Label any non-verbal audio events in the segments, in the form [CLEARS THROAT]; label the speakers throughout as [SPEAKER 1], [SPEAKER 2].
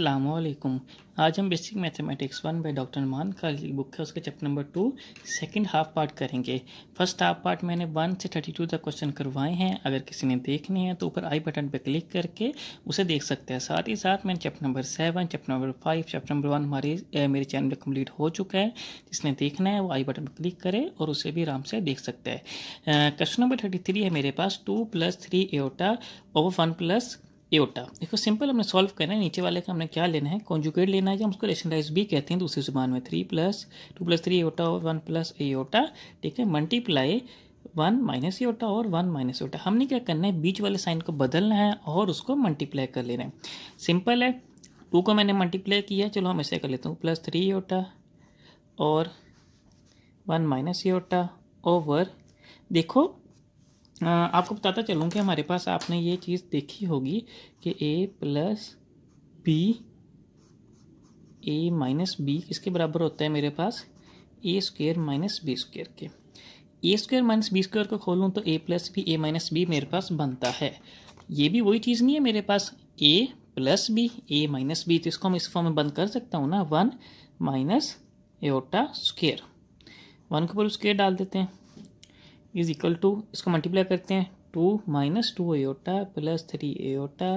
[SPEAKER 1] अल्लाम आज हम basic mathematics one by doctor Maan का बुक है उसका chapter number two second half part करेंगे फर्स्ट हाफ पार्ट मैंने वन से थर्टी टू तक क्वेश्चन करवाए हैं अगर किसी ने देखने हैं तो ऊपर आई बटन पर क्लिक करके उसे देख सकते हैं साथ ही साथ मैंने chapter number seven chapter number five chapter number one हमारे मेरे चैनल पर कम्प्लीट हो चुका है जिसने देखना है वो आई बटन पर क्लिक करे और उसे भी आराम से देख सकता है क्वेश्चन नंबर थर्टी थ्री है मेरे पास two plus three iota over one plus iota देखो सिंपल हमने सॉल्व करना है नीचे वाले का हमने क्या लेना है कॉन्जुकेट लेना है जो हम उसको रेशनलाइज भी कहते हैं दूसरी जुबान में three plus two plus three iota और वन प्लस एओटा ठीक है मल्टीप्लाई वन माइनस योटा और वन माइनस योटा हमने क्या करना है बीच वाले साइन को बदलना है और उसको मल्टीप्लाई कर लेना है सिंपल है टू को मैंने मल्टीप्लाई किया चलो हम ऐसे कर लेते हूँ प्लस थ्री योटा और वन माइनस योटा ओवर देखो आपको बताता चलूँ कि हमारे पास आपने ये चीज़ देखी होगी कि A plus B A minus B किसके बराबर होता है मेरे पास A square minus B square के A square minus B square को खोलूँ तो A plus B A minus B मेरे पास बनता है ये भी वही चीज़ नहीं है मेरे पास ए plus B A minus B तो इसको हम इस फॉर्म में बंद कर सकता हूँ ना one minus iota square one के ऊपर स्क्वेयर डाल देते हैं इज इक्वल टू इसको मल्टीप्लाई करते हैं two minus two iota plus three iota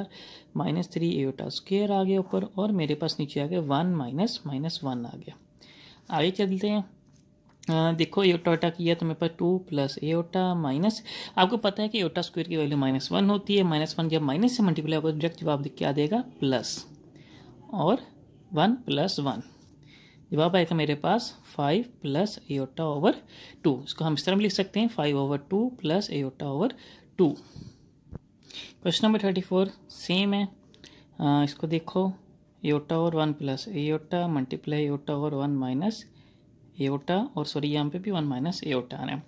[SPEAKER 1] minus three iota square आ गया ऊपर और मेरे पास नीचे आ गया वन माइनस माइनस वन आ गया आगे चलते हैं आ, देखो एटा ओटा किया तो मेरे पास टू प्लस एटा माइनस आपको पता है कि एटा स्क्वायर की वैल्यू माइनस वन होती है माइनस वन जब माइनस से मल्टीप्लाई होगा डायरेक्ट जवाब आ देगा प्लस और वन प्लस वन जवाब आएगा मेरे पास five plus iota over two इसको हम इस तरह लिख सकते हैं five over two plus iota over two question number thirty four same है आ, इसको देखो iota over one plus iota multiply iota over one minus iota और सॉरी यहाँ पे भी वन माइनस एटा आ रहा है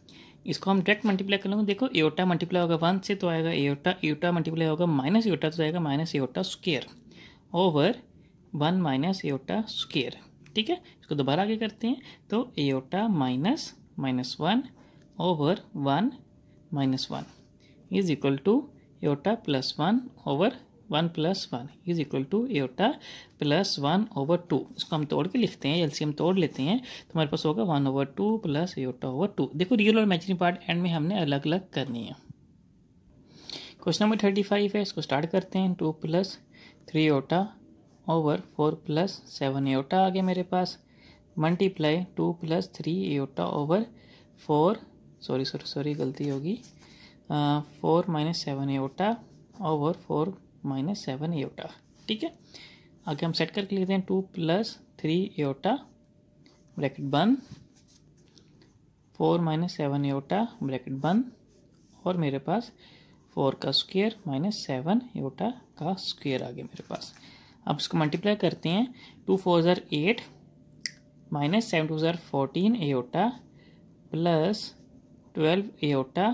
[SPEAKER 1] इसको हम डायरेक्ट मल्टीप्लाई कर लेंगे देखो एटा मल्टीप्लाई होगा वन से तो आएगा एटा एटा मल्टीप्लाई होगा माइनस एटा तो आएगा minus iota square over one minus iota square ठीक है इसको दोबारा आगे करते हैं तो iota minus minus one over one minus one is equal to iota plus one over one plus one is equal to iota plus one over two इसको हम तोड़ के लिखते हैं एल तोड़ लेते हैं तो हमारे पास होगा one over two plus iota over two देखो रियल और मैचिंग पार्ट एंड में हमने अलग अलग करनी है क्वेश्चन नंबर थर्टी फाइव है इसको स्टार्ट करते हैं two plus three iota over four plus seven iota आ गया मेरे पास multiply two plus three iota over four sorry sorry sorry गलती होगी four minus seven iota over four minus seven iota ठीक है आगे हम सेट करके लेते हैं two plus three iota bracket बंद four minus seven iota bracket बंद और मेरे पास फोर का स्क्वेयर माइनस सेवन एटा का स्क्वेयर आ गया मेरे पास अब इसको मल्टीप्लाई करते हैं टू फोर ज़र एट माइनस सेवन टू ज़ार fourteen iota plus twelve iota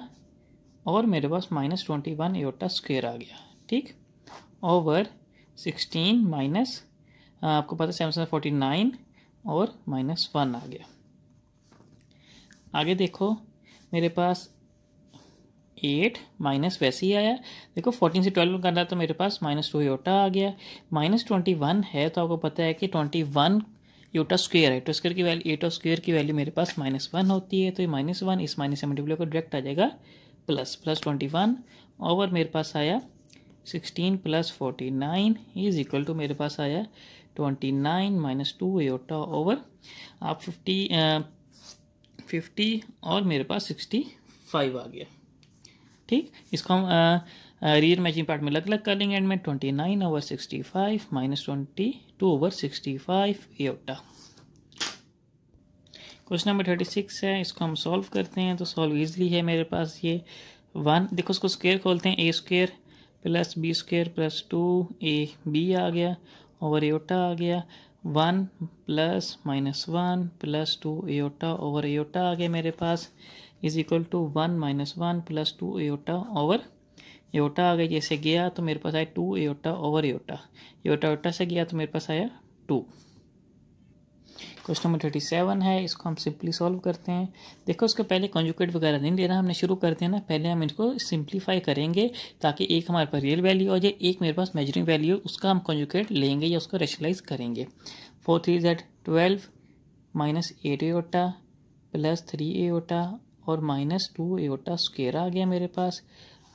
[SPEAKER 1] और मेरे पास minus twenty one iota square आ गया ठीक ओवर सिक्सटीन माइनस आपको पता सेवन सेवन फोर्टी नाइन और माइनस वन आ गया आगे देखो मेरे पास एट माइनस वैसे ही आया देखो फोर्टीन से ट्वेल्व करना तो मेरे पास माइनस टू एटा आ गया माइनस ट्वेंटी वन है तो आपको पता है कि ट्वेंटी वन एटा स्क्वेयर है तो एटा स्क्वेयर की वैल्यू एटा स्क्वेयर की वैल्यू मेरे पास माइनस वन होती है तो ये माइनस वन इस माइनस से मल्टीप्लाई कर डायरेक्ट आ जाएगा प्लस प्लस ट्वेंटी वन और मेरे पास आया sixteen plus forty nine is equal to मेरे पास आया twenty nine minus two iota over आप फिफ्टी फिफ्टी और मेरे पास सिक्सटी फाइव आ गया ठीक इसको हम रियर मैचिंग पार्ट में अलग अलग कर लेंगे एंड में twenty nine over sixty five minus twenty two over sixty five iota question number thirty six है इसको हम सॉल्व करते हैं तो सॉल्व इजली है मेरे पास ये वन देखो उसको स्केयर खोलते हैं a square plus b square plus two a b आ गया ओवर एटा आ गया one plus minus one plus two iota over iota आ गया मेरे पास is equal to one minus one plus two iota over iota गया जैसे गया तो मेरे पास आया टू एटा ओवर एटा एटा ओटा से गया तो मेरे पास आया to question number thirty seven है इसको हम सिंपली सॉल्व करते हैं देखो उसके पहले कॉन्जुकेट वगैरह नहीं लेना हमने शुरू कर दिया ना पहले हम इसको सिंप्लीफाई करेंगे ताकि एक हमारे पास रियल वैल्यू हो जाए एक मेरे पास मेजरिंग वैल्यू उसका हम कॉन्जुकेट लेंगे या उसको रेशलाइज करेंगे four three z twelve minus eight iota plus three iota और माइनस टू एटा स्क्वेयर आ गया मेरे पास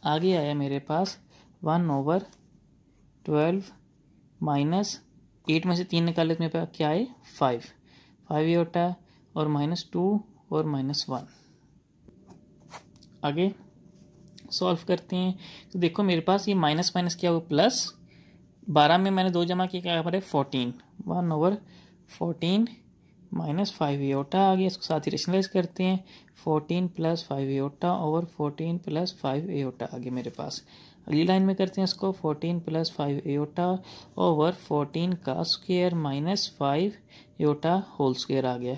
[SPEAKER 1] आगे आया मेरे पास one over twelve minus eight में से तीन निकाले तो मेरे पास क्या आए फाइव फाइव ये होता और माइनस टू और माइनस वन आगे सॉल्व करते हैं तो देखो मेरे पास ये माइनस माइनस क्या हुआ प्लस बारह में मैंने दो जमा किया क्या हमारे fourteen one over fourteen minus five ये होता आगे इसको साथ ही रेशनलाइज करते हैं फोर्टीन प्लस फाइव एटा और फोर्टीन प्लस फाइव एटा आगे मेरे पास अगली लाइन में करते हैं इसको fourteen plus five iota over fourteen का square minus five iota whole square आ गया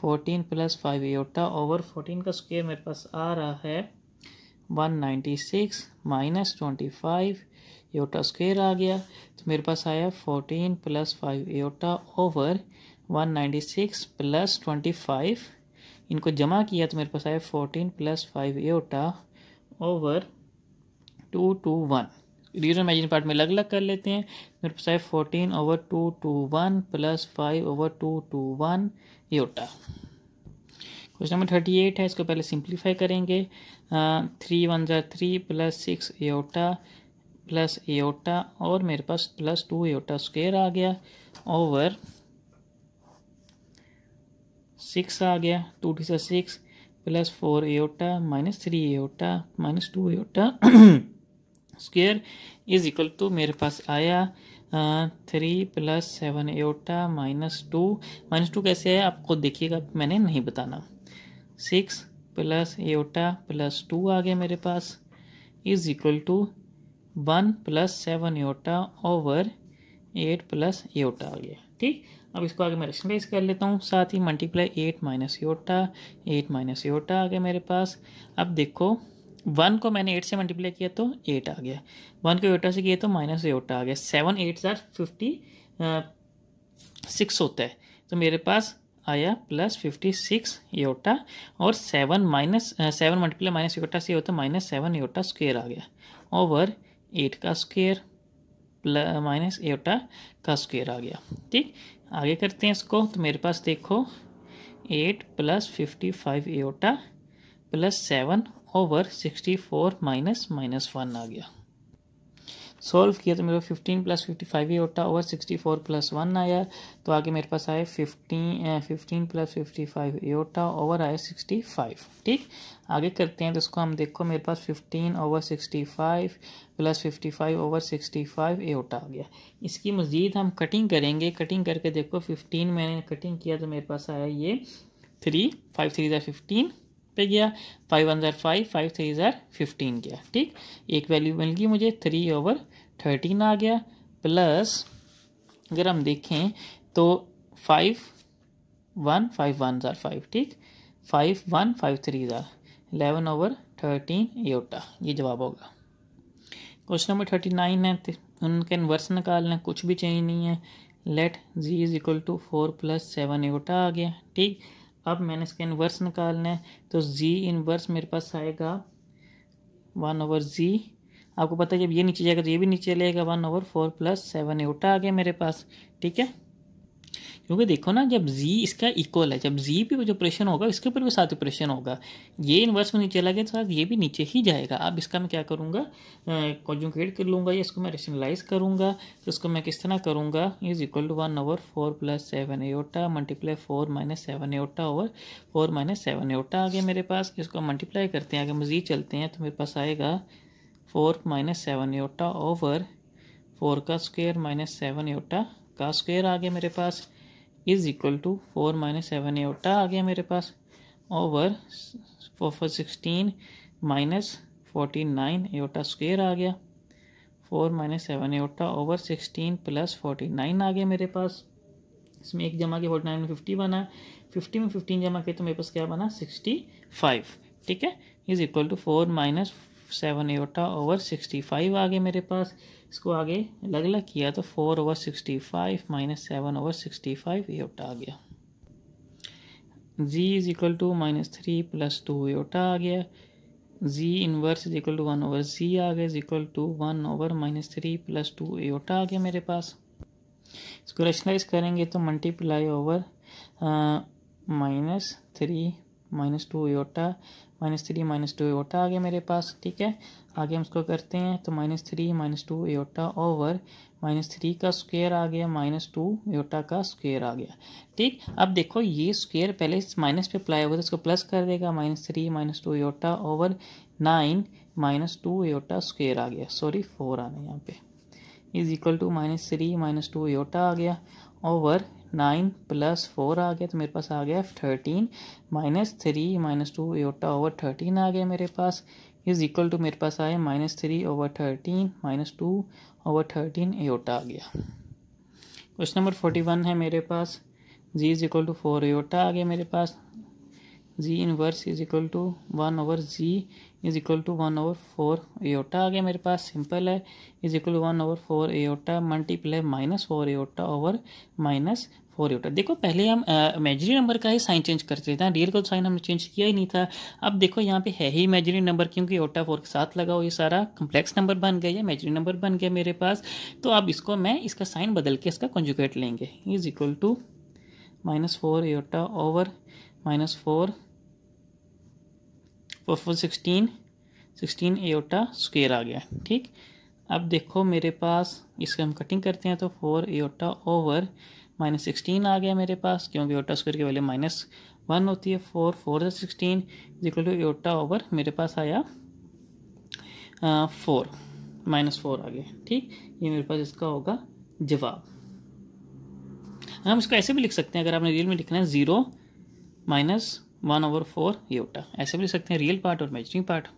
[SPEAKER 1] fourteen plus five iota over fourteen का स्क्वेयर मेरे पास आ रहा है one ninety six minus twenty five iota square आ गया तो मेरे पास आया fourteen plus five iota over one ninety six plus twenty five इनको जमा किया तो मेरे पास आया fourteen plus five iota over two two one region मैजिन पार्ट में अलग अलग कर लेते हैं मेरे पास आया fourteen over two two one plus five over two two one iota question number thirty eight है इसको पहले सिंप्लीफाई करेंगे थ्री वन ज़ार three plus six iota plus iota और मेरे पास प्लस टू एटा स्क्वेयर आ गया ओवर सिक्स आ गया two t six plus four iota minus three iota minus two iota [CLEARS THROAT] square is equal to मेरे पास आया three plus seven iota minus two minus two कैसे आया आपको देखिएगा मैंने नहीं बताना six plus iota plus two आ गया मेरे पास is equal to one plus seven iota over eight plus iota आ गया ठीक अब इसको आगे मैं रेशनलाइज कर लेता हूँ साथ ही multiply eight minus iota eight minus iota आ गया मेरे पास अब देखो वन को मैंने एट से मल्टीप्लाई किया तो एट आ गया वन को योटा से किया तो माइनस योटा आ गया सेवन एट सर फिफ्टी सिक्स होता है तो मेरे पास आया प्लस फिफ्टी सिक्स योटा और seven minus seven multiply minus iota से होता है माइनस सेवन योटा स्क्वेयर आ गया ओवर एट का स्क्वेयर प्लस माइनस एटा का स्क्वेयर आ गया ठीक आगे करते हैं इसको तो मेरे पास देखो eight plus fifty five iota plus seven over sixty four minus minus one आ गया सॉल्व किया तो मेरे को फिफ्टीन प्लस फिफ्टी फाइव ही होता over sixty four plus one आया तो आगे मेरे पास आए fifteen fifteen plus fifty five ये होता ओवर आया सिक्सटी फाइव ठीक आगे करते हैं तो इसको हम देखो मेरे पास fifteen over sixty five plus fifty five over sixty five ये होता आ गया इसकी मज़ीद हम कटिंग करेंगे कटिंग करके देखो फिफ्टीन मैंने कटिंग किया तो मेरे पास आया ये थ्री फाइव थ्री हज़ार फिफ्टीन पे गया five one five five three ज़ार फिफ्टीन गया ठीक एक वैल्यू मिल गई मुझे थ्री ओवर थर्टीन आ गया प्लस अगर हम देखें तो फाइव वन फाइव वन ज़ार फाइव ठीक फाइव वन फाइव थ्री ज़ार एलेवन ओवर थर्टीन एटा ये जवाब होगा क्वेश्चन नंबर थर्टी नाइन है उनके इन्वर्स निकालना कुछ भी चेंज नहीं है let g is equal to four plus seven iota आ गया ठीक अब मैंने इसके इन्वर्स निकालना है तो जी इन्वर्स मेरे पास आएगा वन ओवर जी आपको पता है जब ये नीचे जाएगा तो ये भी नीचे लेगा one over four plus seven iota आ गया मेरे पास ठीक है क्योंकि देखो ना जब जी इसका इक्वल है जब जी पे जो प्रेशन होगा इसके ऊपर भी साथ प्रेशन होगा ये इन्वर्स में नीचे लगे तो साथ ये भी नीचे ही जाएगा अब इसका मैं क्या करूँगा कॉन्जुकेट कर लूँगा या इसको मैं रेशनलाइज करूँगा तो इसको मैं किस तरह करूँगा is equal to one over four plus seven iota multiply four minus seven iota over four minus seven iota आ गया मेरे पास इसको मल्टीप्लाई करते हैं अगर मजीद चलते हैं तो मेरे पास आएगा four minus seven iota over four का स्क्वेयर माइनस सेवन योटा का स्क्वेयर आ गया मेरे पास is equal to four minus seven iota आ गया मेरे पास over four four sixteen minus forty nine iota square आ गया four minus seven iota over sixteen plus forty nine आ गया मेरे पास इसमें एक जमा के फोर्टी नाइन में फिफ्टी बना फिफ्टी में फिफ्टीन जमा के तो मेरे पास क्या बना सिक्सटी फाइव ठीक है is equal to four minus seven iota over sixty five आ गए मेरे पास इसको आगे अलग अलग किया तो four over sixty five minus seven over sixty five iota आ गया g is equal to minus three plus two iota आ गया g inverse is equal to one over g आ गया is equal to one over minus three plus two iota आ गया मेरे पास इसको रेशनलाइज करेंगे तो multiply over minus three minus two iota minus three minus two iota आ गया मेरे पास ठीक है आगे हम इसको करते हैं तो minus three minus two iota over minus three का स्क्वेयर आ गया माइनस टू योटा का स्क्वेयर आ गया ठीक अब देखो ये स्क्वेयर पहले इस माइनस पे अप्लाई होगा तो इसको प्लस कर देगा minus three minus two iota over nine minus two iota square आ गया सॉरी फोर आना यहाँ पे is equal to minus three minus two iota आ गया ओवर नाइन प्लस फोर आ गया तो मेरे पास आ गया thirteen minus three minus two iota over thirteen आ गया मेरे पास इज इक्वल टू मेरे पास आया minus three over thirteen minus two over thirteen एटा आ गया क्वेश्चन नंबर फोर्टी वन है मेरे पास g is equal to four iota आ गया मेरे पास g inverse is equal to one over g is equal to one over four iota आ गया मेरे पास सिंपल है is equal to one over four iota multiply minus four iota over minus four iota देखो पहले हम imagery number का ही sign change करते थे रियल का साइन तो हमने चेंज किया ही नहीं था अब देखो यहाँ पे है ही इमेजरी नंबर क्योंकि ओटा फोर के साथ हुआ ये सारा कम्प्लेक्स नंबर बन गया इमेजरी नंबर बन गया मेरे पास तो अब इसको मैं इसका साइन बदल के इसका कॉन्जुकेट लेंगे is equal to minus four iota over minus four four four sixteen sixteen iota square आ गया ठीक अब देखो मेरे पास इसका हम कटिंग करते हैं तो four iota over minus sixteen आ गया मेरे पास क्योंकि ओटा स्क्वायर की वैल्यू माइनस वन होती है four four sixteen is equal to iota over मेरे पास आया फोर माइनस फोर आ गया ठीक ये मेरे पास इसका होगा जवाब हम इसको ऐसे भी लिख सकते हैं अगर आपने रियल में लिखना है zero minus one over four iota ऐसे भी लिख सकते हैं रियल पार्ट और मैचिंग पार्ट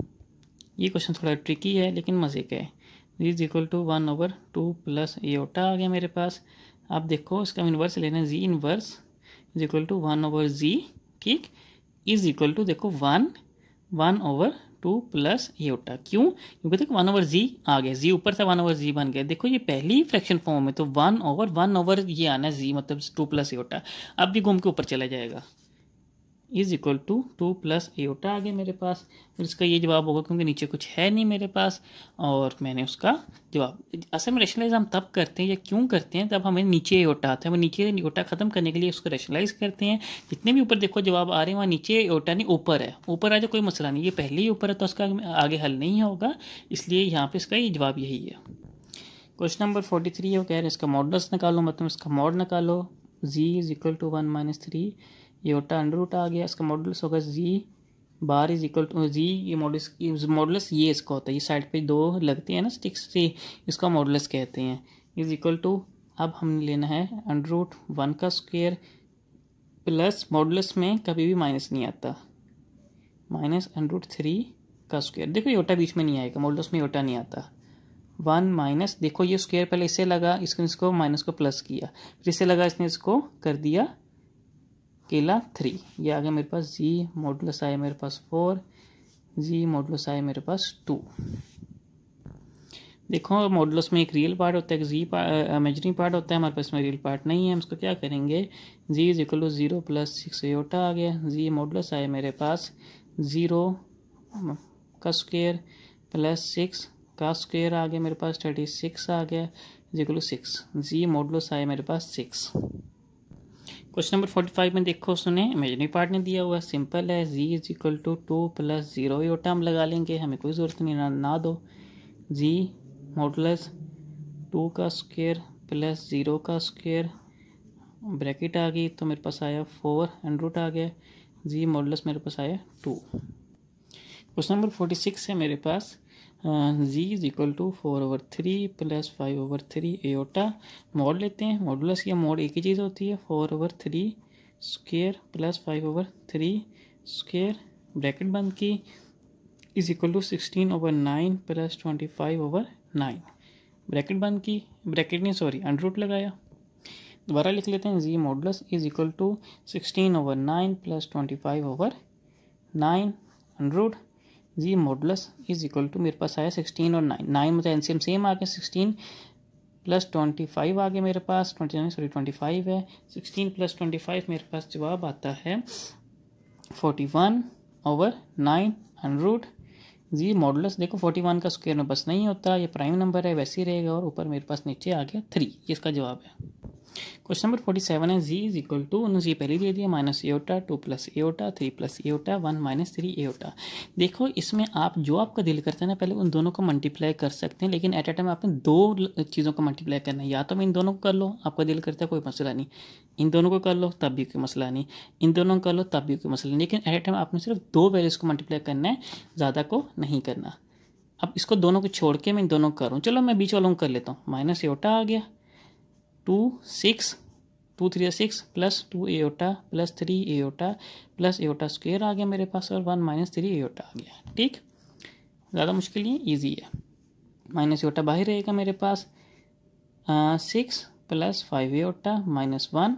[SPEAKER 1] ये क्वेश्चन थोड़ा ट्रिकी है लेकिन मज़े का है is equal to one over two plus iota आ गया मेरे पास आप देखो इसका इन्वर्स लेना है g inverse is equal to one over g ठीक इज इक्वल टू देखो one one over two plus iota क्यों क्योंकि देखो वन ओवर जी आ गया जी ऊपर से वन ओवर जी बन गया देखो ये पहली फ्रैक्शन फॉर्म है तो वन ओवर वन ओवर ये आना है जी मतलब टू प्लस एटा अब भी घूम के ऊपर चला जाएगा is equal to two plus iota आ गया मेरे पास फिर इसका ये जवाब होगा क्योंकि नीचे कुछ है नहीं मेरे पास और मैंने उसका जवाब असल में रेशनलाइज हम तब करते हैं या क्यों करते हैं तब हमें नीचे एटा आता है वो नीचे एटा ख़त्म करने के लिए उसको रेशनलाइज करते हैं जितने भी ऊपर देखो जवाब आ रहे हैं वहाँ नीचे एटा नहीं ऊपर है ऊपर आ जाए कोई मसला नहीं ये पहले ही ऊपर है तो उसका आगे हल नहीं होगा इसलिए यहाँ पर इसका ये जवाब यही है क्वेश्चन नंबर फोर्टी थ्री है वो कह रहे हैं इसका मॉडल्स निकालो मतलब इसका मॉड निकालो g is equal to one minus three ये होता अंडर रूट आ गया इसका मॉडल्स होगा g bar is equal to g ये मॉडल्स मॉडल्स ये इसका होता है ये साइड पे दो लगते हैं ना स्टिक्स से इसका मॉडल्स कहते हैं इज इक्वल टू अब हम लेना है अंडर रूट वन का स्क्वेयर प्लस मॉडल्स में कभी भी माइनस नहीं आता माइनस अंडर रूट थ्री का स्क्वेयर देखो योटा बीच में नहीं आएगा मॉडल्स में योटा नहीं आता वन माइनस देखो ये स्क्वेयर पहले इसे लगा इसको इसको माइनस को प्लस किया फिर इसे लगा इसने इसको कर दिया केला थ्री ये आ गया मेरे पास जी मॉडुलस आया मेरे पास फोर जी मॉडुलस आया मेरे पास टू देखो मॉडल्स में एक रियल पार्ट होता है एक जी इमेजिनरी पार्ट होता है हमारे पास में रियल पार्ट नहीं है हम इसको क्या करेंगे g is equal to zero plus six iota आ गया जी मॉडल्स आए मेरे पास जीरो का स्क्वेयर प्लस सिक्स का स्क्वेयर आ गया मेरे पास थर्टी सिक्स आ गया is equal to six g modulus आए मेरे पास six question number forty five में देखो सुने इमेजनरी पार्ट ने दिया हुआ सिंपल है जी is equal to two plus zero ये टर्म लगा लेंगे हमें कोई ज़रूरत नहीं ना, ना दो जी मोटलस टू का स्क्वेयर प्लस ज़ीरो का स्क्वेयर ब्रैकेट आ गई तो मेरे पास आया फोर एंड रूट आ गया जी मोटलस मेरे पास आया to question number forty six है मेरे पास g is equal to four over three plus five over three iota mod लेते हैं मॉडुलस या मॉड एक ही चीज़ होती है four over three square plus five over three square bracket बंद की is equal to sixteen over nine plus twenty five over nine bracket बंद की ब्रैकेट नहीं सॉरी अंडरूट लगाया दोबारा लिख लेते हैं z modulus is equal to sixteen over nine plus twenty five over nine under root z modulus is equal to मेरे पास आया सिक्सटीन और नाइन नाइन मतलब एनसीएम सेम आ गया सिक्सटीन प्लस ट्वेंटी फाइव आ गया मेरे पास twenty nine sorry twenty five है सिक्सटीन प्लस ट्वेंटी फाइव मेरे पास जवाब आता है forty one over nine under root z modulus देखो फोर्टी वन का स्क्वायर में बस नहीं होता ये प्राइम नंबर है वैसे ही रहेगा और ऊपर मेरे पास नीचे आ गया थ्री इसका जवाब है क्वेश्चन नंबर फोर्टी सेवन है जी इज इक्वल टू उन्होंने जी पहले दे दिया minus iota two plus iota three plus iota one minus three iota देखो इसमें आप जो आपका दिल करता है ना पहले उन दोनों को मल्टीप्लाई कर सकते हैं लेकिन एट ए टाइम आपने दो चीज़ों को मल्टीप्लाई करना है या तो मैं इन दोनों को कर लो आपका दिल करता है कोई मसला नहीं इन दोनों को कर लो तब भी कोई मसला नहीं इन दोनों को कर लो तब भी कोई मसला नहीं लेकिन एट ए टाइम आपने सिर्फ दो वैल्यूज़ को मल्टीप्लाई करना है ज़्यादा को नहीं करना अब इसको दोनों को छोड़ के मैं इन दोनों को करूँ चलो मैं बीच वालों को कर लेता हूँ माइनस एटा आ गया two six two three six plus two iota plus three iota plus iota square आ गया मेरे पास और वन माइनस थ्री एटा आ गया ठीक ज़्यादा मुश्किल नहीं ईजी है माइनस एटा बाहर रहेगा मेरे पास six plus five iota minus one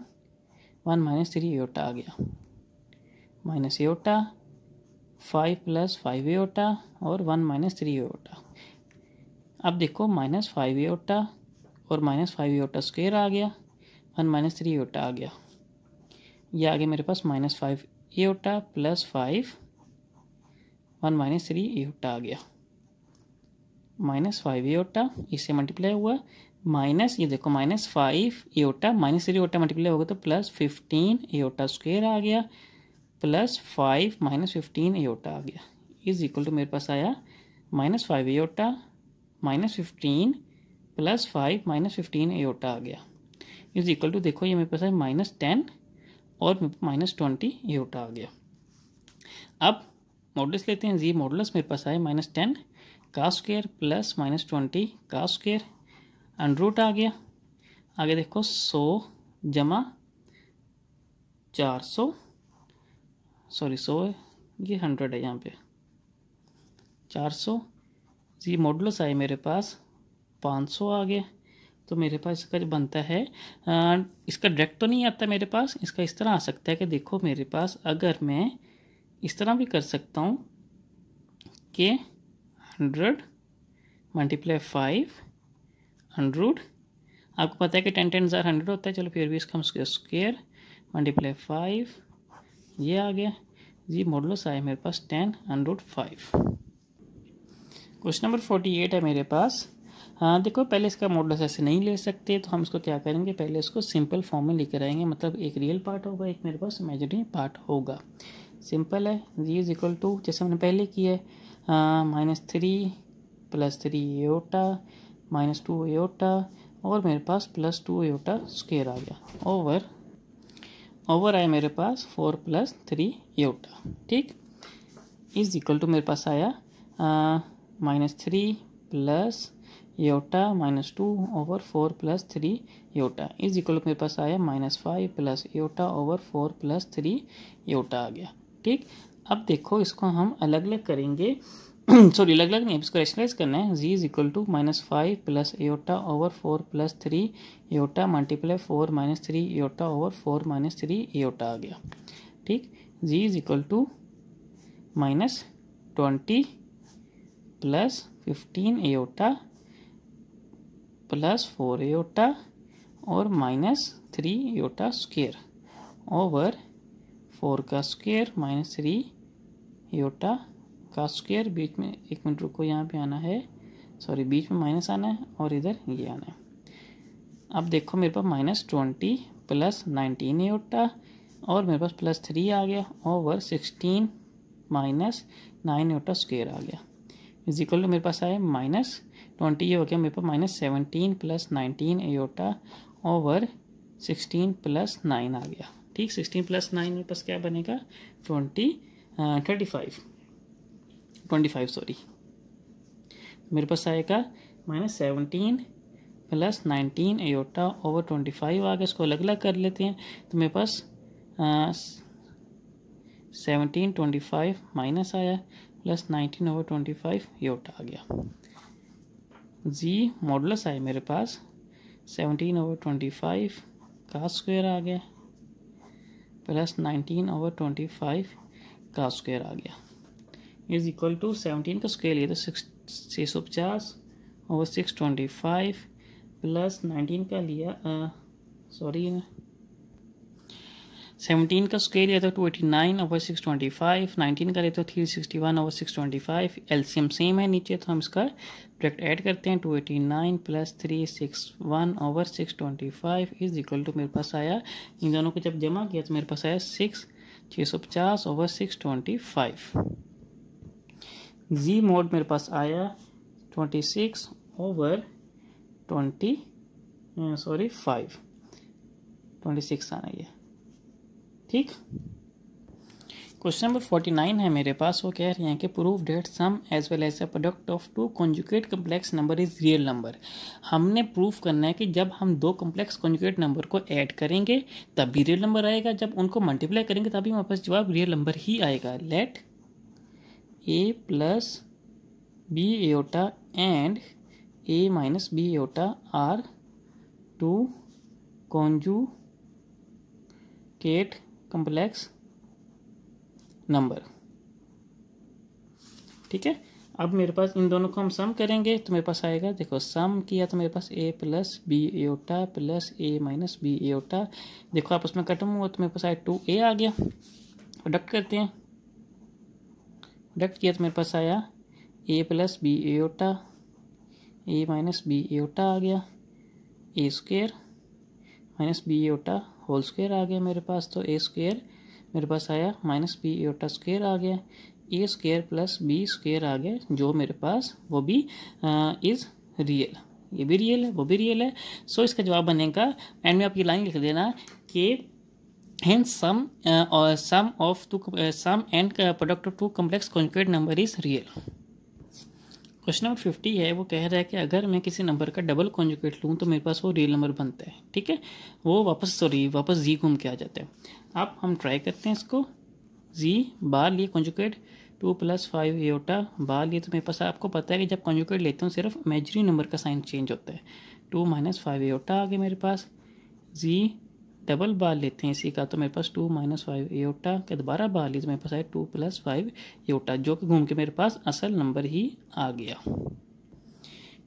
[SPEAKER 1] one minus three iota आ गया माइनस एटा फाइव प्लस फाइव एटा और वन माइनस थ्री एटा अब देखो माइनस फाइव एटा और माइनस फाइव योटा स्क्वेयर आ गया वन माइनस थ्री योटा आ गया ये आ गया मेरे पास minus five iota plus five one minus three iota आ गया माइनस फाइव एटा इससे मल्टीप्लाई हुआ माइनस ये देखो minus five iota minus three iota multiply होगा तो प्लस फिफ्टीन एटा स्क्वेयर आ गया plus five minus fifteen iota आ गया इज इक्वल टू मेरे पास आया minus five iota minus fifteen plus five minus fifteen iota आ गया इज इक्वल टू देखो ये मेरे पास है माइनस टेन और माइनस ट्वेंटी एटा आ गया अब मॉडल्स लेते हैं जी मॉडल्स मेरे पास आए माइनस टेन का स्क्वेयर प्लस माइनस ट्वेंटी का स्क्र अंडरूट आ गया आगे देखो सौ जमा चार सौ सॉरी सौ ये हंड्रेड है यहाँ पे चार सौ जी मॉडल्स आए मेरे पास पाँच सौ आ गया तो मेरे पास इसका जो बनता है आ, इसका डायरेक्ट तो नहीं आता मेरे पास इसका इस तरह आ सकता है कि देखो मेरे पास अगर मैं इस तरह भी कर सकता हूँ कि हंड्रेड मल्टीप्लाई फाइव हंड्रेड आपको पता है कि टेन टेन हज़ार हंड्रेड होता है चलो फिर भी इसका हम स्क्वेयर मल्टीप्लाई फाइव ये आ गया जी मॉडलस आया मेरे पास ten hundred five question number forty eight है मेरे पास हाँ देखो पहले इसका मॉडल्स ऐसे नहीं ले सकते तो हम इसको क्या करेंगे पहले इसको सिंपल फॉर्म में लेकर आएंगे मतलब एक रियल पार्ट होगा एक मेरे पास इमेजरी पार्ट होगा सिंपल है जी इज इक्वल टू जैसे हमने पहले किया है minus three plus three iota minus two iota और मेरे पास प्लस टू एटा स्क्वेयर आ गया ओवर ओवर आया मेरे पास फोर प्लस थ्री एटा ठीक इज इक्वल टू मेरे पास आया minus three plus iota minus two over four plus three iota is equal मेरे पास आया minus five plus iota over four plus three iota आ गया ठीक अब देखो इसको हम अलग अलग करेंगे सॉरी अलग अलग नहीं इसको रेशनलाइज करना है जी is equal to minus five plus iota over four plus three iota multiply four minus three iota over four minus three iota आ गया ठीक z is equal to minus twenty plus fifteen iota plus four iota और minus three iota square over four का square minus three iota का square बीच में एक minute रुको यहाँ पे आना है सॉरी बीच में माइनस आना है और इधर ये आना है अब देखो मेरे पास minus twenty plus nineteen iota और मेरे पास प्लस थ्री आ गया over sixteen minus nine iota square आ गया इजिकल टू मेरे पास आया माइनस ट्वेंटी ये हो गया मेरे पास minus seventeen plus nineteen iota over sixteen plus nine आ गया ठीक सिक्सटीन प्लस नाइन मेरे पास क्या बनेगा twenty thirty five twenty five sorry मेरे पास आएगा minus seventeen plus nineteen iota over twenty five आ गया इसको अलग अलग कर लेते हैं तो मेरे पास सेवनटीन ट्वेंटी फाइव माइनस आया plus nineteen over twenty five iota आ गया जी मॉडलस आए मेरे पास सेवनटीन ओवर ट्वेंटी फाइव का स्क्वायर आ गया plus nineteen over twenty five का स्क्वायर आ गया इज इक्वल टू सेवनटीन का स्क्वायर लिया तो सिक्स छः सौ पचास over six twenty five plus nineteen का लिया सॉरी uh, सेवनटीन का स्केयर लिया था two eighty nine over six twenty five nineteen का लेते तो three sixty one over six twenty five LCM same है नीचे तो हम इसका प्रोडक्ट ऐड करते हैं two eighty nine plus three six one over six twenty five is equal to मेरे पास आया इन दोनों को जब जमा किया तो मेरे पास आया सिक्स छः सौ पचास over six twenty five z mod मेरे पास आया twenty six over twenty sorry five twenty six आना ये ठीक क्वेश्चन नंबर फोर्टी नाइन है मेरे पास वो कह रहे हैं कि proof that sum as well as a product of two conjugate complex number is real number हमने प्रूफ करना है कि जब हम दो कम्प्लेक्स कॉन्जुकेट नंबर को ऐड करेंगे तब भी रियल नंबर आएगा जब उनको मल्टीप्लाई करेंगे तभी हमारे पास जवाब रियल नंबर ही आएगा let a plus b iota and a minus b iota are two conjugate complex number ठीक है अब मेरे पास इन दोनों को हम सम करेंगे तो मेरे पास आएगा देखो सम किया तो मेरे पास ए plus b iota plus a minus b iota देखो आप उसमें कटम हुआ तो मेरे पास आया टू ए आ गया प्रोडक्ट करते हैं प्रोडक्ट किया तो मेरे पास आया ए प्लस बी एटा ए माइनस बी एटा आ गया a square minus b iota whole square आ गया मेरे पास तो ए स्क्वेयर मेरे पास आया माइनस बी एटा स्क्वेयर आ गया a square plus b square आ गया जो मेरे पास वो भी इज़ रियल ये भी रियल है वो भी रियल है सो इसका जवाब बनेगा एंड में आप ये लाइन लिख देना कि हैं सम और sum of two sum and product of two complex conjugate number is real question number fifty है वो कह रहा है कि अगर मैं किसी नंबर का डबल कॉन्जुकेट लूँ तो मेरे पास वो रियल नंबर बनता है ठीक है वो वापस सॉरी वापस जी घूम के आ जाता है अब हम ट्राई करते हैं इसको जी बार लिए कॉन्जुकेट टू प्लस फाइव एटा बार लिए तो मेरे पास आपको पता है कि जब कॉन्जुकेट लेते हूँ सिर्फ मेजरी नंबर का साइन चेंज होता है टू माइनस फाइव एटा आ गया मेरे पास जी डबल बार लेते हैं इसी का तो मेरे पास टू माइनस फाइव योटा का दोबारा बार लीजिए तो मेरे पास आए टू प्लस फाइव योटा जो कि घूम के मेरे पास असल नंबर ही आ गया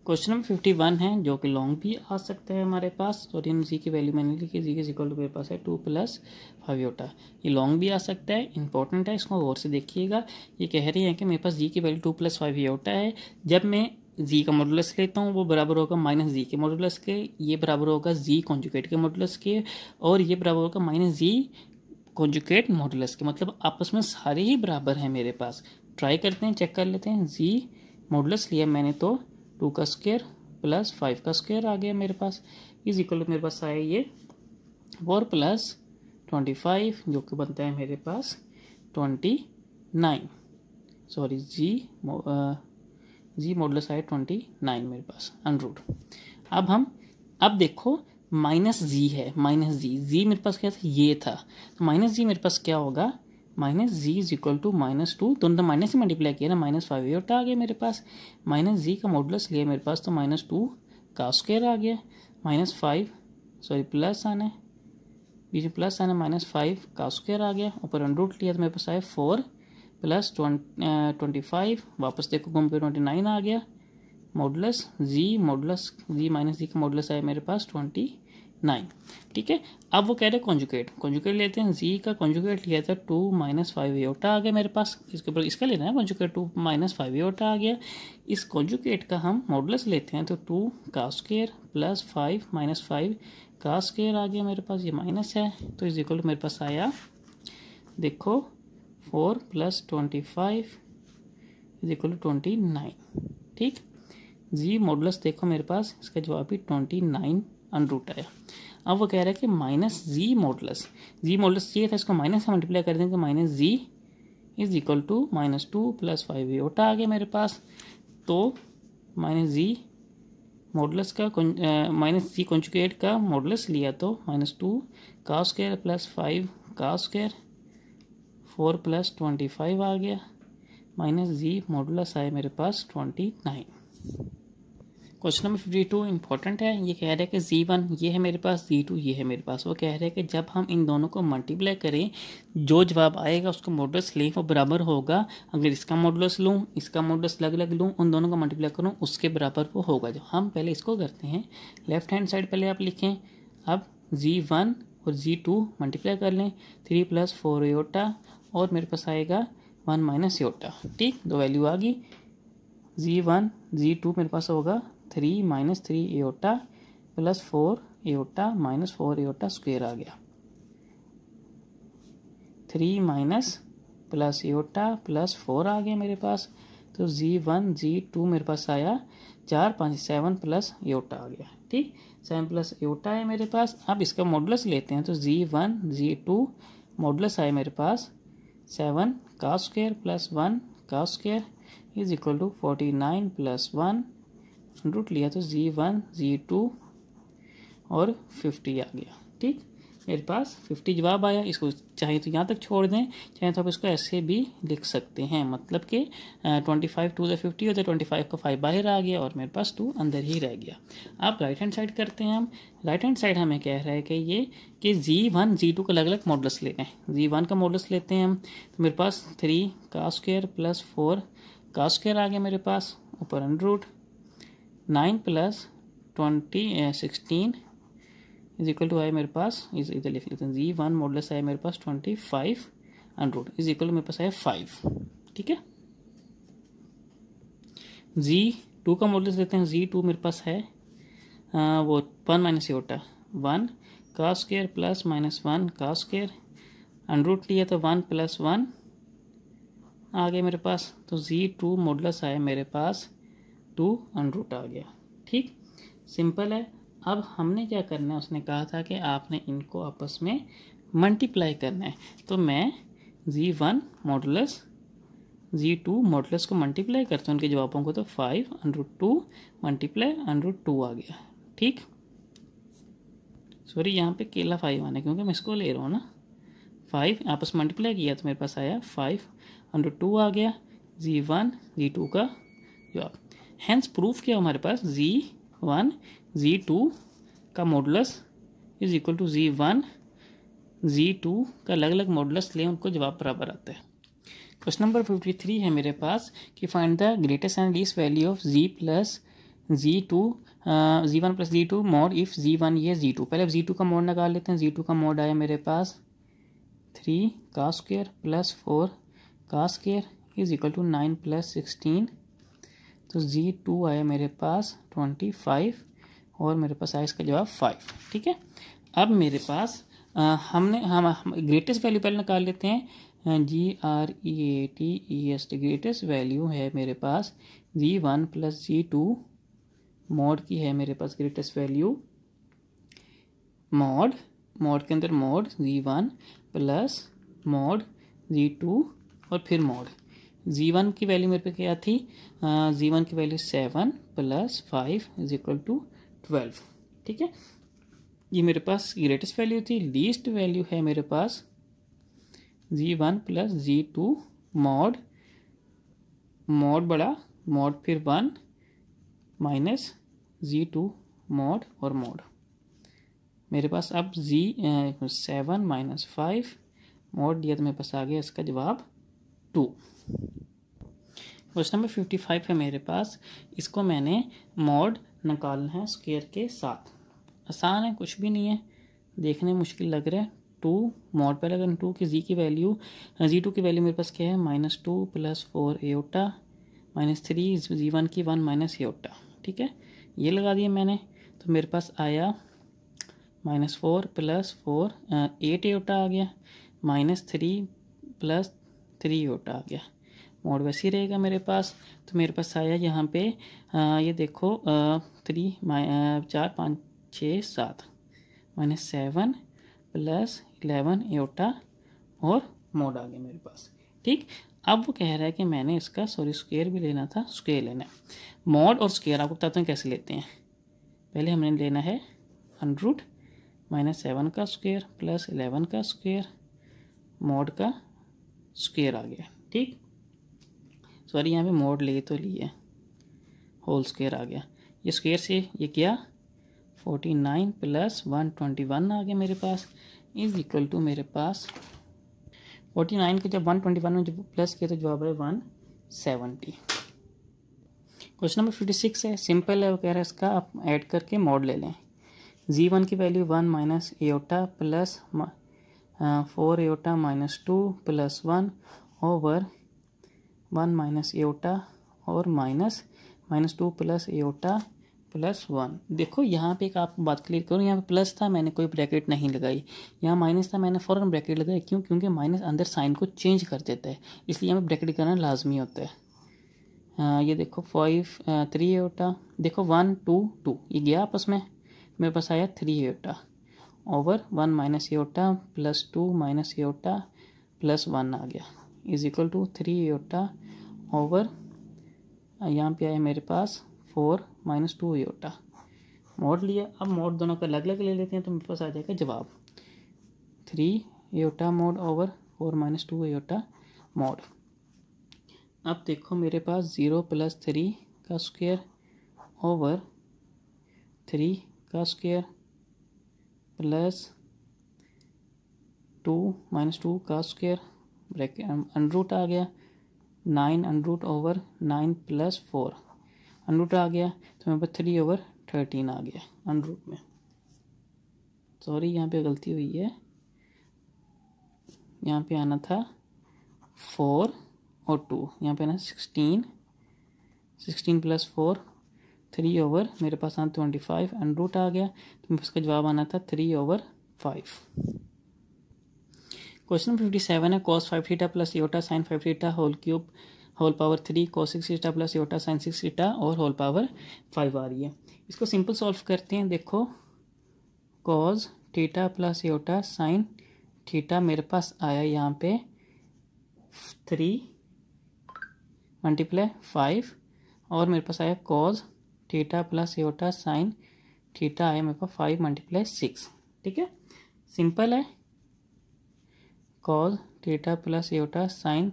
[SPEAKER 1] क्वेश्चन नंबर फिफ्टी वन है जो कि लॉन्ग भी आ सकता है हमारे पास और इन जी की वैल्यू मैंने लिखी जी के इक्वल टू मेरे पास है टू प्लस फाइव योटा ये लॉन्ग भी आ सकता है इंपॉर्टेंट है इसको गौर से देखिएगा ये कह रही है कि मेरे पास जी की value two plus five iota है जब मैं जी का मॉडुलस लेता हूँ वो बराबर होगा माइनस जी के मॉडुलस के ये बराबर होगा जी कॉन्जुकेट के मॉडुलस के और ये बराबर होगा माइनस जी कॉन्जुकेट मॉडुलस के मतलब आपस में सारे ही बराबर हैं मेरे पास ट्राई करते हैं चेक कर लेते हैं जी मॉडुलस लिया मैंने तो टू का स्क्वेयर प्लस फाइव का स्क्वेयर आ गया मेरे पास इज इक्वल मेरे पास आया ये फोर प्लस ट्वेंटी फाइव जो कि बनता है मेरे पास twenty nine sorry z z modulus आए ट्वेंटी नाइन मेरे पास अनरूट अब हम अब देखो माइनस जी है माइनस जी जी मेरे पास क्या था ये था तो माइनस जी मेरे पास क्या होगा minus z is equal to minus two दोनों तो माइनस से मल्टीप्लाई किया ना माइनस फाइव एट आ गया मेरे पास माइनस जी का मॉडलस लिया मेरे पास तो माइनस टू का स्क्वेयर आ गया माइनस फाइव सॉरी प्लस आना बीच में प्लस आना माइनस फाइव का स्क्वेयर आ गया ऊपर अनरूट लिया तो मेरे पास आया फोर प्लस ट्वेंटी फाइव वापस देखो घूम पे ट्वेंटी नाइन आ गया modulus z modulus z minus z का मॉडलस आया मेरे पास ट्वेंटी नाइन ठीक है अब वो कह रहे हैं कॉन्जुकेट कॉन्जुकेट लेते हैं जी का कॉन्जुकेट लिया था टू माइनस फाइव योटा आ गया मेरे पास इसके ऊपर इसका लेना है conjugate two minus five iota आ गया इस कॉन्जुकेट का हम मॉडलस लेते हैं तो टू का square plus five minus five का स्केयर आ गया मेरे पास ये माइनस है तो इस इक्वल टू मेरे पास आया देखो four plus twenty five is equal to twenty nine ठीक जी मॉडल्स देखो मेरे पास इसका जवाब भी ट्वेंटी नाइन अनरूट आया अब वो कह रहा है कि minus z modulus z modulus ये था इसको माइनस से मल्टीप्लाई कर देंगे minus z is equal to minus two plus five iota आ गया मेरे पास तो माइनस जी मॉडल्स का माइनस जी कॉन्जुकेट का मॉडल्स लिया तो माइनस टू का स्क्वायर प्लस फाइव का square four plus twenty five आ गया माइनस जी मॉडुलस आए मेरे पास twenty nine question number fifty two important है ये कह रहे हैं कि जी वन ये है मेरे पास जी टू ये है मेरे पास वो कह रहे हैं कि जब हम इन दोनों को मल्टीप्लाई करें जो जवाब आएगा उसको मॉडल्स लें वो बराबर होगा अगर इसका मॉडल्स लूँ इसका मॉडल्स अलग अलग लूँ उन दोनों को मल्टीप्लाई करूँ उसके बराबर वो होगा जो हम पहले इसको करते हैं लेफ्ट हैंड साइड पहले आप लिखें अब जी वन और जी टू मल्टीप्लाई कर लें थ्री प्लस फोर एटा और मेरे पास आएगा वन माइनस योटा ठीक दो वैल्यू आ गई जी वन जी टू मेरे पास होगा three minus three iota plus four iota minus four iota square आ गया three minus plus iota plus four आ गया मेरे पास तो जी वन जी टू मेरे पास आया चार पाँच सेवन प्लस एटा आ गया ठीक सेवन प्लस एटा है मेरे पास अब इसका मॉडल्स लेते हैं तो z one z two modulus आए मेरे पास सेवन का स्क्वेयर प्लस वन का square is equal to forty nine plus one root लिया तो जी वन जी टू और फिफ्टी आ गया ठीक मेरे पास फिफ्टी जवाब आया इसको चाहे तो यहाँ तक छोड़ दें चाहे तो आप इसको ऐसे भी लिख सकते हैं मतलब कि ट्वेंटी फाइव टू ज़ा फिफ्टी होता है ट्वेंटी फाइव का फाइव बाहर आ गया और मेरे पास टू अंदर ही रह गया आप राइट हैंड साइड करते हैं हम राइट हैंड साइड हमें कह रहा है कि ये कि जी वन जी टू का अलग अलग मॉडल्स ले रहे हैं जी वन का मॉडल्स लेते हैं हम तो मेरे पास थ्री का स्क्वेयर प्लस फोर का स्क्वेयर आ गया मेरे पास ऊपर under root nine plus twenty sixteen is equal to आया मेरे पास इज इधर लिख लेते हैं जी वन मॉडल आया मेरे पास twenty five under root is equal to मेरे पास आया फाइव ठीक है जी टू का मॉडल लेते हैं जी टू मेरे पास है आ, वो वन माइनस ये होता वन का स्केयर प्लस माइनस वन का स्केयर अंडरूट लिया तो वन प्लस वन आ गया मेरे पास तो जी टू मॉडल आया मेरे पास टू रूट आ गया ठीक सिंपल है अब हमने क्या करना है उसने कहा था कि आपने इनको आपस में मल्टीप्लाई करना है तो मैं z one modulus z two modulus को मल्टीप्लाई करता हूँ उनके जवाबों को तो five under root two multiply under root two आ गया ठीक सॉरी यहाँ पे केला फाइव आना क्योंकि मैं इसको ले रहा हूँ ना फाइव आपस मल्टीप्लाई किया तो मेरे पास आया फाइव अंडरूट टू आ गया जी वन जी टू का जवाब हैंस प्रूफ क्या हमारे पास जी वन जी टू का modulus is equal to z one z two का अलग अलग मॉडलस लें उनको जवाब बराबर आता है क्वेश्चन नंबर फिफ्टी थ्री है मेरे पास कि find the greatest and least value of z plus z two z one plus z two mod if z one ये जी टू पहले जी टू का मोड निकाल लेते हैं जी टू का मोड आया मेरे पास थ्री का स्क्र प्लस फोर का square is equal to nine plus sixteen तो जी टू आया मेरे पास ट्वेंटी फाइव और मेरे पास आया इसका जवाब फाइव ठीक है अब मेरे पास आ, हमने हम, हम ग्रेटेस्ट वैल्यू पहले निकाल लेते हैं G R E A T E S T greatest value है मेरे पास z one plus z two mod की है मेरे पास ग्रेटेस्ट वैल्यू मॉड मॉड के अंदर mod z one plus mod z two और फिर मॉड जी वन की वैल्यू मेरे पे क्या थी जी वन की value seven plus five is equal to twelve ठीक है ये मेरे पास ग्रेटेस्ट वैल्यू थी लीस्ट वैल्यू है मेरे पास z one plus z two mod mod बड़ा मॉड फिर one minus z two mod और मॉड मेरे पास अब z seven minus five mod दिया तो मेरे पास आ गया इसका जवाब two question number fifty five है मेरे पास इसको मैंने मॉड निकालना है स्क्वेयर के साथ आसान है कुछ भी नहीं है देखने मुश्किल लग रहा है टू मॉड पहले अगर टू की जी की वैल्यू जी टू की वैल्यू मेरे पास क्या है minus two plus four iota minus three z one की वन माइनस एटा ठीक है ये लगा दिया मैंने तो मेरे पास आया minus four plus four eight iota आ गया minus three plus three iota आ गया मोड वैसे ही रहेगा मेरे पास तो मेरे पास आया यहाँ पे आ, ये देखो थ्री माइ चार पाँच छः सात माइनस सेवन प्लस इलेवन एटा और मोड आ गया मेरे पास ठीक अब वो कह रहा है कि मैंने इसका सॉरी स्क्वेयर भी लेना था स्क्वेयर लेना है मॉड और स्क्वेयर आपको बताते हैं कैसे लेते हैं पहले हमने लेना है अनरूट माइनस सेवन का स्क्वेयर प्लस इलेवन का स्क्वेयर मोड का स्क्वेयर आ गया ठीक सॉरी यहाँ पे मोड ले तो लिए होल स्क्वेयर आ गया ये स्क्वेयर से ये क्या forty nine plus one twenty one आ गया मेरे पास इज इक्वल टू मेरे पास फोर्टी नाइन को जब वन ट्वेंटी वन में जब प्लस किया तो जवाब है one seventy question number fifty six है सिंपल है वो कह रहा है इसका आप ऐड करके मोड ले लें जी वन की value one minus iota plus four iota minus two plus one over one minus iota और minus minus two plus iota plus one देखो यहाँ पे एक आप बात क्लियर करो यहाँ पे प्लस था मैंने कोई ब्रैकेट नहीं लगाई यहाँ माइनस था मैंने फ़ौरन ब्रैकेट लगाया क्यों क्योंकि माइनस अंदर साइन को चेंज कर देता है इसलिए हमें ब्रैकेट करना लाजमी होता है आ, ये देखो फाइव थ्री एटा देखो वन टू टू ये गया आपस में मेरे पास आया three iota over one minus iota plus two minus iota plus one आ गया is equal to three iota over यहाँ पे आया मेरे पास four minus two iota mod लिया अब मोड दोनों का अलग अलग ले लेते हैं तो मेरे पास आ जाएगा जवाब three iota mod over four minus two iota mod अब देखो मेरे पास ज़ीरो प्लस थ्री का स्क्वेयर ओवर थ्री का square plus two minus two का स्क्वेयर ब्रैकेट अनरूट um, आ गया nine under root over nine plus four under root आ गया तो यहाँ पर थ्री ओवर थर्टीन आ गया अनरूट में सॉरी यहाँ पे गलती हुई है यहाँ पे आना था फोर और टू यहाँ पे आना sixteen sixteen plus four three over मेरे पास आना ट्वेंटी फाइव अनरूट आ गया तो उसका जवाब आना था three over five question fifty seven है cos five theta plus iota sine five theta whole cube whole power three cos six theta plus iota sine six theta और होल पावर फाइव आ रही है इसको सिंपल सॉल्व करते हैं देखो cos theta plus iota sine theta मेरे पास आया यहाँ पे थ्री मल्टीप्लाई फाइव और मेरे पास आया cos theta plus iota sine theta आया मेरे पास फाइव मल्टीप्लाई सिक्स ठीक है सिंपल है cos theta plus iota sine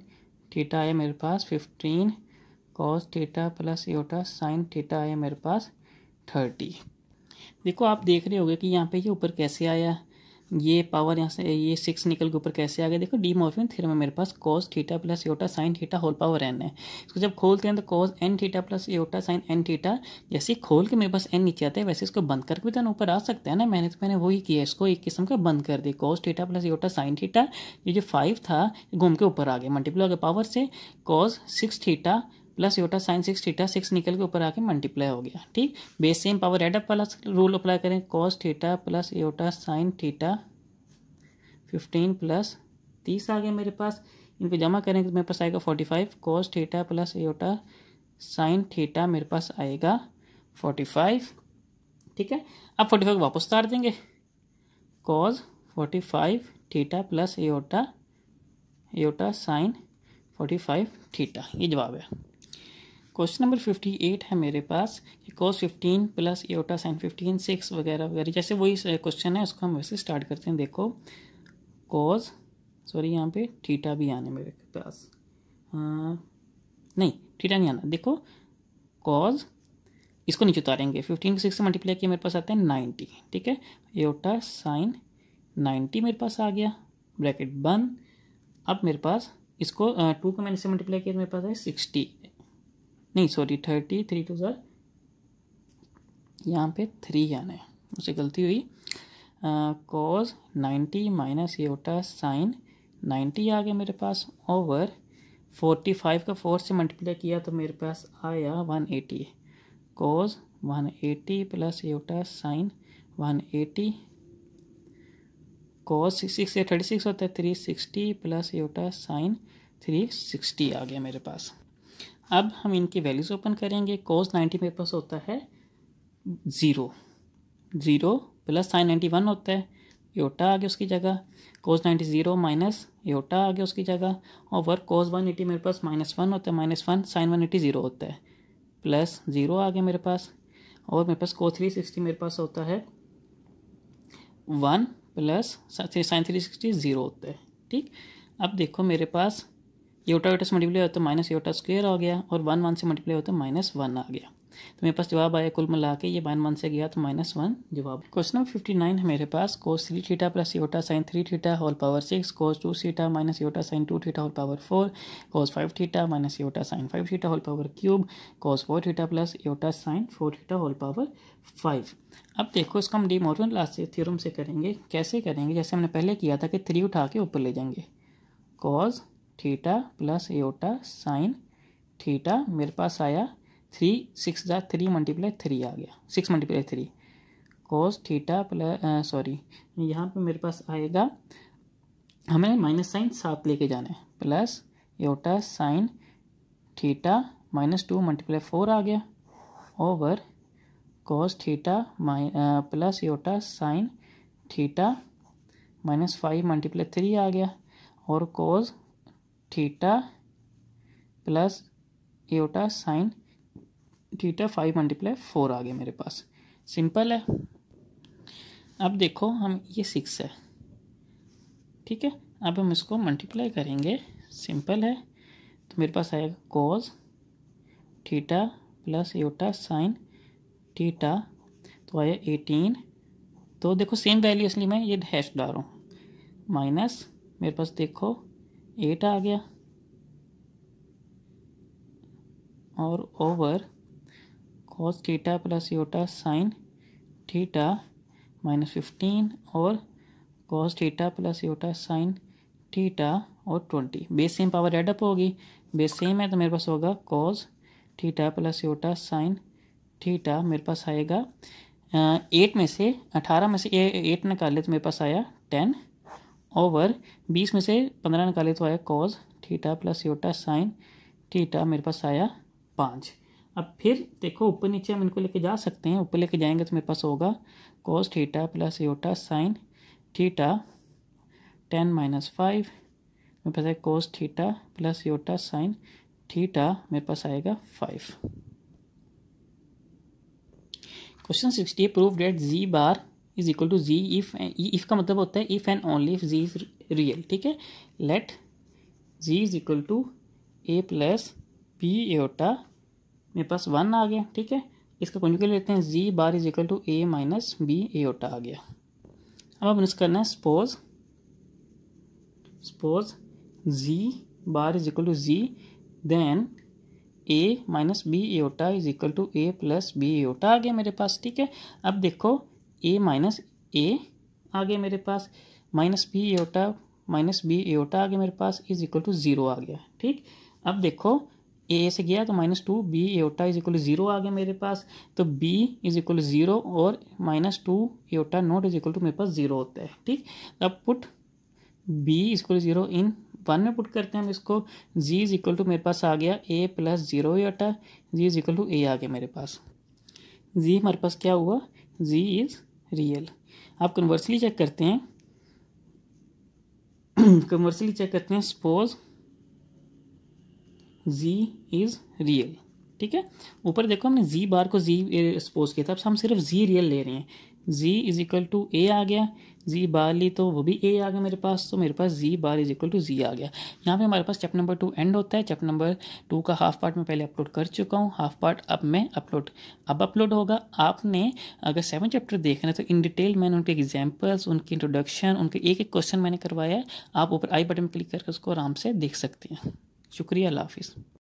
[SPEAKER 1] theta आया मेरे पास fifteen cos theta plus iota sine theta आया मेरे पास थर्टी देखो आप देख रहे होगे कि यहाँ पे ये ऊपर कैसे आया ये पावर यहाँ से ये सिक्स निकल के ऊपर कैसे आ गया देखो डी मॉर्फिन थ्योरम में मेरे पास cos theta plus iota sine theta whole power n है इसको जब खोलते हैं तो cos n theta plus iota sine n theta जैसे खोल के मेरे पास एन नीचे आता है वैसे इसको बंद करके भी तो ऊपर आ सकते हैं ना मैंने तो मैंने वही किया इसको एक किस्म का बंद कर दिया cos theta plus iota sine theta ये जो फाइव था घूम के ऊपर आ गया मल्टीप्लाई पावर से cos six theta plus iota sine six theta six निकल के ऊपर आके मल्टीप्लाई हो गया ठीक base same power add up up वाला रूल अप्लाई करें cos theta plus iota sine theta fifteen plus तीस आ गया मेरे पास इनको जमा करें तो मेरे पास आएगा forty five cos theta plus iota sine theta मेरे पास आएगा फोर्टी फाइव ठीक है अब फोर्टी फाइव वापस उतार देंगे cos forty five theta plus iota iota sine forty five theta ये जवाब है क्वेश्चन नंबर फिफ्टी एट है मेरे पास कि cos fifteen plus iota sine fifteen six वगैरह वगैरह जैसे वही क्वेश्चन है उसको हम वैसे स्टार्ट करते हैं देखो कॉज सॉरी यहाँ पे थीटा भी आना मेरे पास आ, हाँ, नहीं थीटा नहीं आना देखो कॉज इसको नीचे उतारेंगे फिफ्टीन को सिक्स से मल्टीप्लाई किया मेरे पास आता है नाइन्टी ठीक है एटा साइन नाइन्टी मेरे पास आ गया ब्रैकेट बन अब मेरे पास इसको टू को मैंने से मल्टीप्लाई किया तो मेरे पास है सिक्सटी नहीं sorry thirty three two sir यहाँ पे थ्री आना है मुझसे गलती हुई कॉज नाइन्टी माइनस ये होता साइन नाइन्टी आ गया मेरे पास ओवर फोर्टी फाइव का फोर से मल्टीप्लाई किया तो मेरे पास आया one eighty cos one eighty plus ये होता sine one eighty cos six से थर्टी सिक्स होता है थ्री सिक्सटी प्लस ये होता साइन थ्री सिक्सटी आ गया मेरे पास अब हम इनकी वैल्यूज़ ओपन करेंगे कोस नाइन्टी मेरे पास होता है zero zero plus sine ninety one होता है योटा आ गया उसकी जगह cos ninety zero minus iota आ गया उसकी जगह और वर्क कोस वन एटी मेरे पास माइनस वन होता है minus one sine one eighty zero होता है प्लस जीरो आ गया मेरे पास और मेरे पास कोस थ्री सिक्सटी मेरे पास होता है one plus sine three sixty zero होता है ठीक अब देखो मेरे पास योटा योटा से मल्टीप्लाई होता है माइनस योटा स्क्वेयर आ गया और वन वन से मल्टीप्लाई होता है माइनस तो वन आ गया तो मेरे पास जवाब आया कुल मिला के ये वन वन से गया तो माइनस वन जवाब क्वेश्चन नंबर फिफ्टी नाइन है मेरे पास cos three theta plus iota sine three theta whole power six cos two theta minus iota sine two theta whole power four cos five theta minus iota sine five theta whole power cube cos four theta plus iota sine four theta whole power five अब देखो इसका हम डी मोरन लास्ट से theorem से करेंगे कैसे करेंगे जैसे हमने पहले किया था कि थ्री उठा के ऊपर ले जाएंगे cos theta plus iota sine theta मेरे पास आया थ्री सिक्स जा थ्री मल्टीप्लाई थ्री आ गया six multiply three cos theta plus sorry यहाँ पे मेरे पास आएगा हमें माइनस साइन सात लेके जाना है plus iota sine theta minus two multiply four आ गया ओवर कोस थीटा माइ plus iota sine theta minus five multiply three आ गया और cos theta plus iota sine theta five multiply four आ गया मेरे पास सिंपल है अब देखो हम ये सिक्स है ठीक है अब हम इसको मल्टीप्लाई करेंगे सिंपल है तो मेरे पास आएगा cos theta plus iota sine theta तो आया एटीन तो देखो सेम वैल्यू इसलिए मैं ये हैश डाल रहा हूँ माइनस मेरे पास देखो एट आ गया और over cos theta plus iota sine theta minus fifteen और cos theta plus iota sine theta और twenty base same power up होगी बेस सेम है तो मेरे पास होगा cos theta plus iota sine theta मेरे पास आएगा एट में से अठारह में से एट निकाले तो मेरे पास आया टेन ओवर बीस में से पंद्रह निकाले तो आया cos theta plus iota sine theta मेरे पास आया पाँच अब फिर देखो ऊपर नीचे हम इनको लेके जा सकते हैं ऊपर लेके जाएंगे तो मेरे पास होगा cos theta plus iota sine theta ten minus five मेरे पास आया cos theta plus iota sine theta मेरे पास आएगा five question sixty prove that z bar is equal to z if if का मतलब होता है if and only if z is real ठीक है let z is equal to a plus p iota मेरे पास वन आ गया ठीक है इसका कंजुगेट लेते हैं z bar is equal to a minus b iota आ गया अब इसका करना है suppose suppose z bar is equal to z then a minus b iota is equal to a plus b iota आ गया मेरे पास ठीक है अब देखो ए माइनस ए आ गया मेरे पास minus b iota minus b iota आ गया मेरे पास इज इक्वल टू ज़ीरो आ गया ठीक अब देखो ए से गया तो minus two b iota is equal zero आ गया मेरे पास तो बी इज इक्वल जीरो और minus two iota not is equal to मेरे पास जीरो होता है ठीक अब put b is equal zero in one में पुट करते हैं हम इसको जी इज इक्वल टू मेरे पास आ गया ए plus zero iota z is equal to a आ गया मेरे पास जी हमारे पास क्या हुआ जी इज़ रियल आप कन्वर्सली चेक करते हैं कन्वर्सली [CLEARS THROAT] चेक करते हैं सपोज z इज़ रियल ठीक है ऊपर देखो हमने जी बार को जी सपोज किया था अब हम सिर्फ जी रियल ले रहे हैं z is equal to a आ गया जी बार ली तो वो भी ए आ गया मेरे पास तो मेरे पास z bar is equal to z आ गया यहाँ पे हमारे पास चैप्टर नंबर टू एंड होता है चैप्टर नंबर टू का हाफ पार्ट मैं पहले अपलोड कर चुका हूँ हाफ पार्ट अब मैं अपलोड अब अपलोड होगा आपने अगर सेवन चैप्टर देखना है तो इन डिटेल मैंने उनके एग्जाम्पल्स उनके इंट्रोडक्शन उनके एक एक क्वेश्चन मैंने करवाया है आप ऊपर आई बटन क्लिक करके उसको आराम से देख सकते हैं शुक्रिया अल्लाह हाफिज़